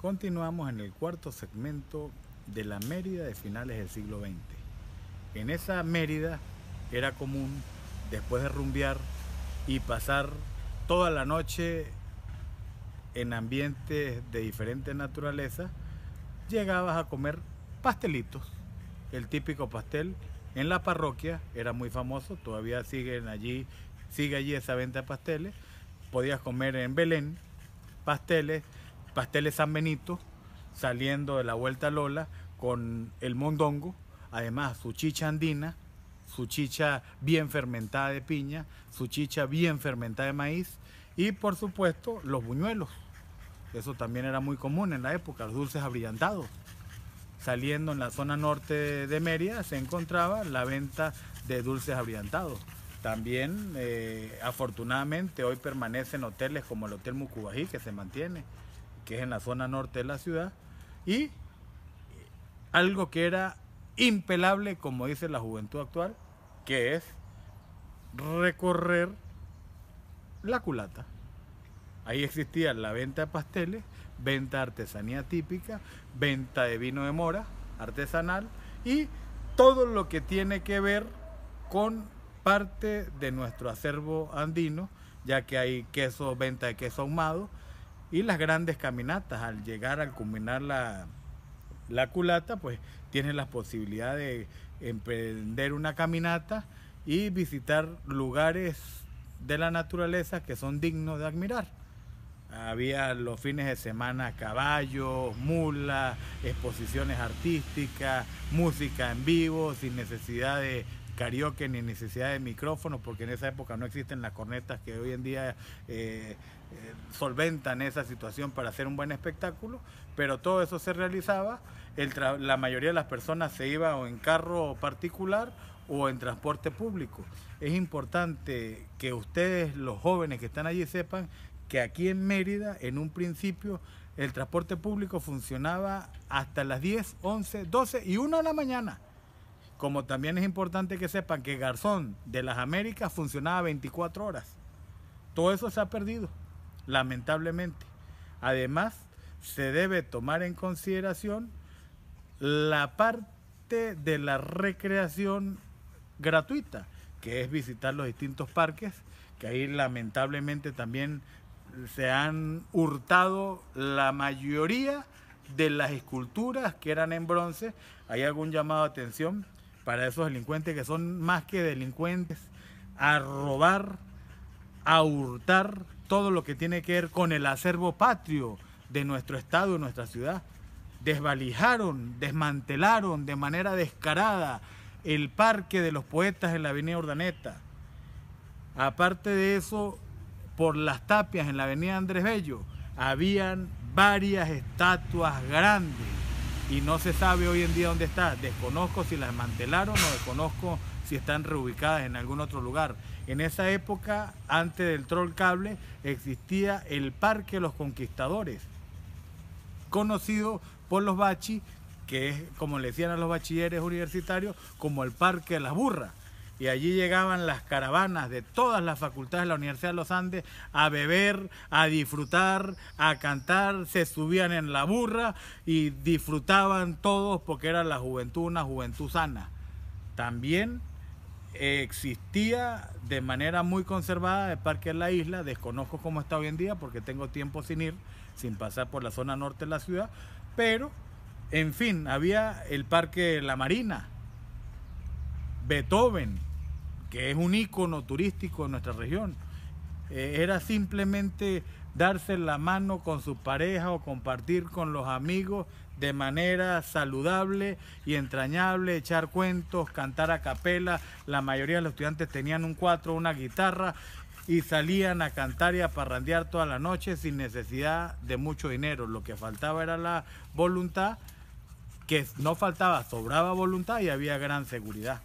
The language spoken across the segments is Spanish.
Continuamos en el cuarto segmento de la Mérida de finales del siglo XX. En esa Mérida era común, después de rumbear y pasar toda la noche en ambientes de diferente naturaleza, llegabas a comer pastelitos. El típico pastel en la parroquia era muy famoso, todavía siguen allí, sigue allí esa venta de pasteles. Podías comer en Belén pasteles Pasteles San Benito, saliendo de la Vuelta a Lola con el mondongo, además su chicha andina, su chicha bien fermentada de piña, su chicha bien fermentada de maíz y por supuesto los buñuelos. Eso también era muy común en la época, los dulces abrillantados. Saliendo en la zona norte de Mérida se encontraba la venta de dulces abrillantados. También, eh, afortunadamente, hoy permanecen hoteles como el Hotel Mucubají, que se mantiene, que es en la zona norte de la ciudad, y algo que era impelable, como dice la juventud actual, que es recorrer la culata. Ahí existía la venta de pasteles, venta de artesanía típica, venta de vino de mora artesanal y todo lo que tiene que ver con parte de nuestro acervo andino, ya que hay queso, venta de queso ahumado, y las grandes caminatas, al llegar, al culminar la, culata, pues tienes la posibilidad de emprender una caminata y visitar lugares de la naturaleza que son dignos de admirar. Había los fines de semana caballos, mulas, exposiciones artísticas, música en vivo, sin necesidad de karaoke ni necesidad de micrófonos, porque en esa época no existen las cornetas que hoy en día eh, eh, solventan esa situación para hacer un buen espectáculo, pero todo eso se realizaba. la mayoría de las personas se iba o en carro particular o en transporte público. Es importante que ustedes, los jóvenes que están allí, sepan que aquí en Mérida, en un principio, el transporte público funcionaba hasta las 10, 11, 12 y 1 de la mañana. Como también es importante que sepan que Garzón de las Américas funcionaba 24 horas. Todo eso se ha perdido, lamentablemente. Además, se debe tomar en consideración la parte de la recreación gratuita, que es visitar los distintos parques, que ahí lamentablemente también se han hurtado la mayoría de las esculturas que eran en bronce. Hay algún llamado a atención para esos delincuentes que son más que delincuentes, a robar, a hurtar todo lo que tiene que ver con el acervo patrio de nuestro estado y nuestra ciudad. Desvalijaron, desmantelaron de manera descarada el parque de los poetas en la avenida Ordaneta. Aparte de eso, por las tapias en la avenida Andrés Bello, habían varias estatuas grandes y no se sabe hoy en día dónde está. Desconozco si las mantelaron o desconozco si están reubicadas en algún otro lugar. En esa época, antes del troll cable, existía el Parque Los Conquistadores, conocido por los bachis, que es como le decían a los bachilleres universitarios, como el Parque de las Burras y allí llegaban las caravanas de todas las facultades de la Universidad de los Andes a beber, a disfrutar, a cantar, se subían en la burra y disfrutaban todos porque era la juventud, una juventud sana. También existía de manera muy conservada el Parque de la Isla, desconozco cómo está hoy en día porque tengo tiempo sin ir, sin pasar por la zona norte de la ciudad, pero en fin, había el Parque la Marina, Beethoven, que es un ícono turístico en nuestra región. Eh, era simplemente darse la mano con su pareja o compartir con los amigos de manera saludable y entrañable, echar cuentos, cantar a capela. La mayoría de los estudiantes tenían un cuatro, una guitarra y salían a cantar y a parrandear toda la noche sin necesidad de mucho dinero. Lo que faltaba era la voluntad, que no faltaba, sobraba voluntad y había gran seguridad.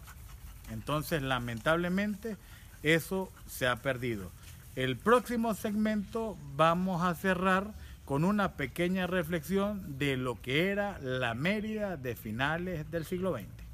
Entonces, lamentablemente, eso se ha perdido. El próximo segmento vamos a cerrar con una pequeña reflexión de lo que era la Mérida de finales del siglo XX.